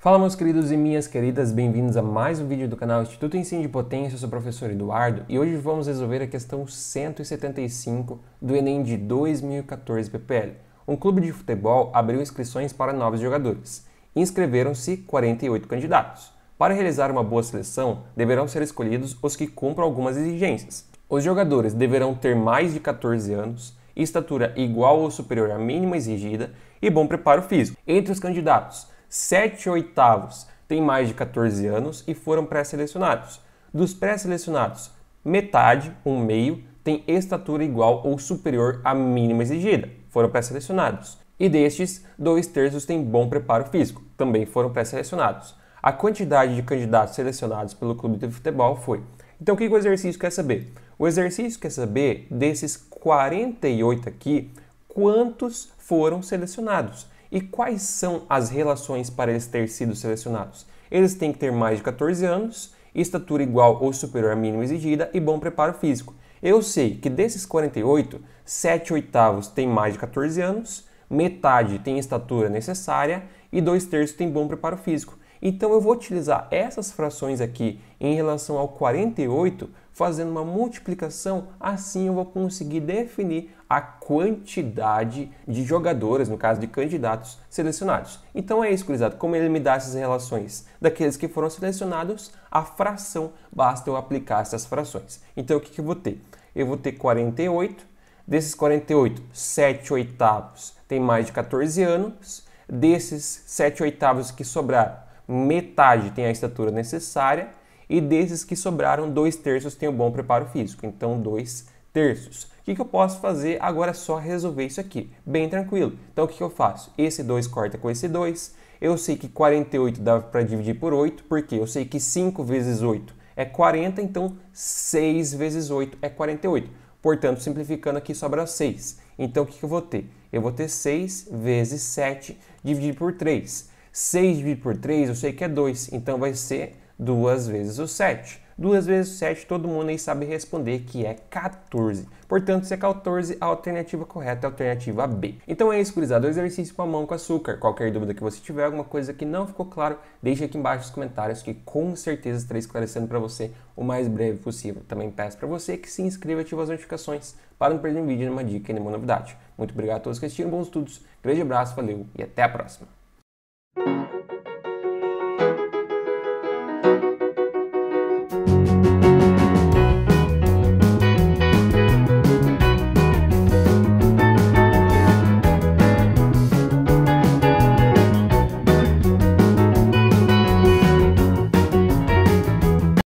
Fala meus queridos e minhas queridas, bem-vindos a mais um vídeo do canal Instituto Ensino de Potência, eu sou o professor Eduardo e hoje vamos resolver a questão 175 do Enem de 2014 PPL. Um clube de futebol abriu inscrições para novos jogadores. Inscreveram-se 48 candidatos. Para realizar uma boa seleção, deverão ser escolhidos os que cumpram algumas exigências. Os jogadores deverão ter mais de 14 anos, estatura igual ou superior à mínima exigida e bom preparo físico. Entre os candidatos, 7 oitavos têm mais de 14 anos e foram pré-selecionados. Dos pré-selecionados, metade, um meio, tem estatura igual ou superior à mínima exigida, foram pré-selecionados. E destes, dois terços têm bom preparo físico, também foram pré-selecionados. A quantidade de candidatos selecionados pelo clube de futebol foi. Então, o que o exercício quer saber? O exercício quer saber desses 48 aqui, quantos foram selecionados. E quais são as relações para eles terem sido selecionados? Eles têm que ter mais de 14 anos, estatura igual ou superior à mínima exigida e bom preparo físico. Eu sei que desses 48, 7 oitavos têm mais de 14 anos, metade tem estatura necessária e 2 terços tem bom preparo físico. Então eu vou utilizar essas frações aqui em relação ao 48 fazendo uma multiplicação, assim eu vou conseguir definir a quantidade de jogadores, no caso de candidatos selecionados. Então é isso, Curizado. como ele me dá essas relações daqueles que foram selecionados, a fração, basta eu aplicar essas frações. Então o que, que eu vou ter? Eu vou ter 48, desses 48, 7 oitavos tem mais de 14 anos, desses 7 oitavos que sobrar, metade tem a estatura necessária, e desses que sobraram, dois terços têm um bom preparo físico, então dois terços. O que, que eu posso fazer agora é só resolver isso aqui? Bem tranquilo. Então o que, que eu faço? Esse 2 corta com esse 2. Eu sei que 48 dá para dividir por 8, porque eu sei que 5 vezes 8 é 40, então 6 vezes 8 é 48. Portanto, simplificando aqui, sobra 6. Então o que, que eu vou ter? Eu vou ter 6 vezes 7 dividido por 3. 6 dividido por 3 eu sei que é 2, então vai ser duas vezes o 7. 2 vezes o 7, todo mundo aí sabe responder que é 14. Portanto, se é 14, a alternativa correta é a alternativa B. Então é isso, gurizada. O exercício com a mão com açúcar. Qualquer dúvida que você tiver, alguma coisa que não ficou claro, deixe aqui embaixo nos comentários que com certeza estarei esclarecendo para você o mais breve possível. Também peço para você que se inscreva e ative as notificações para não perder um vídeo, nenhuma dica e nenhuma novidade. Muito obrigado a todos que assistiram, bons estudos, grande abraço, valeu e até a próxima.